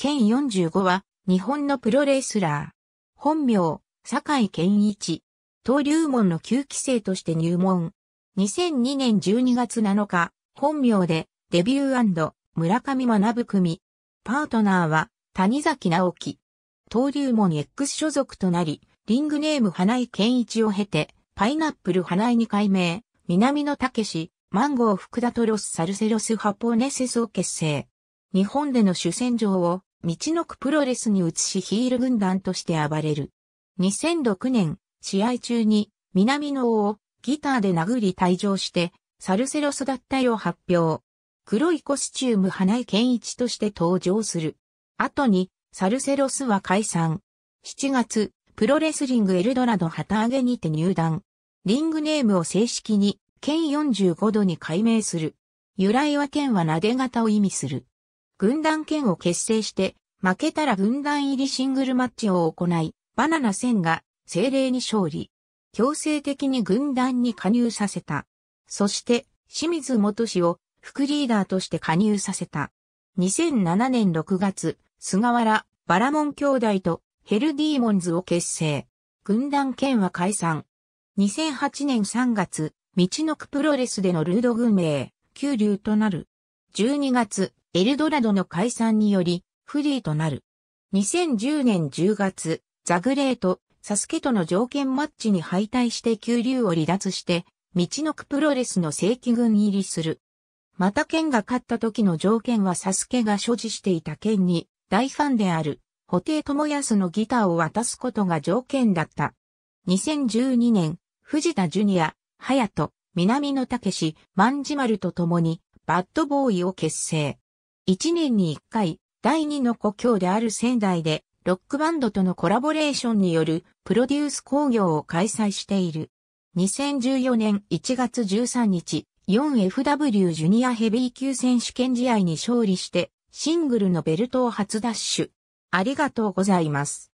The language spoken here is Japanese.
健45は、日本のプロレスラー。本名、坂井健一。登竜門の旧規制として入門。2002年12月7日、本名で、デビュー村上学組。パートナーは、谷崎直樹。登竜門 X 所属となり、リングネーム花井健一を経て、パイナップル花井に改名、南野武史、マンゴー福田トロスサルセロスハポネセスを結成。日本での主戦場を道のくプロレスに移しヒール軍団として暴れる。2006年、試合中に、南野をギターで殴り退場して、サルセロス脱退を発表。黒いコスチューム花井健一として登場する。後に、サルセロスは解散。7月、プロレスリングエルドラド旗揚げにて入団。リングネームを正式に、県45度に改名する。由来は県は撫で型を意味する。軍団権を結成して、負けたら軍団入りシングルマッチを行い、バナナ戦が精霊に勝利。強制的に軍団に加入させた。そして、清水元氏を副リーダーとして加入させた。2007年6月、菅原、バラモン兄弟とヘルディーモンズを結成。軍団剣は解散。2008年3月、道のくプロレスでのルード軍名、九流となる。12月、エルドラドの解散により、フリーとなる。2010年10月、ザグレート、サスケとの条件マッチに敗退して急流を離脱して、道のくプロレスの正規軍入りする。また剣が勝った時の条件はサスケが所持していた剣に、大ファンである、布袋智康のギターを渡すことが条件だった。2012年、藤田ジュニア、ヤト、南野武万事丸と共に、バッドボーイを結成。1年に1回、第2の故郷である仙台で、ロックバンドとのコラボレーションによるプロデュース工業を開催している。2014年1月13日、4FW ジュニアヘビー級選手権試合に勝利して、シングルのベルトを初ダッシュ。ありがとうございます。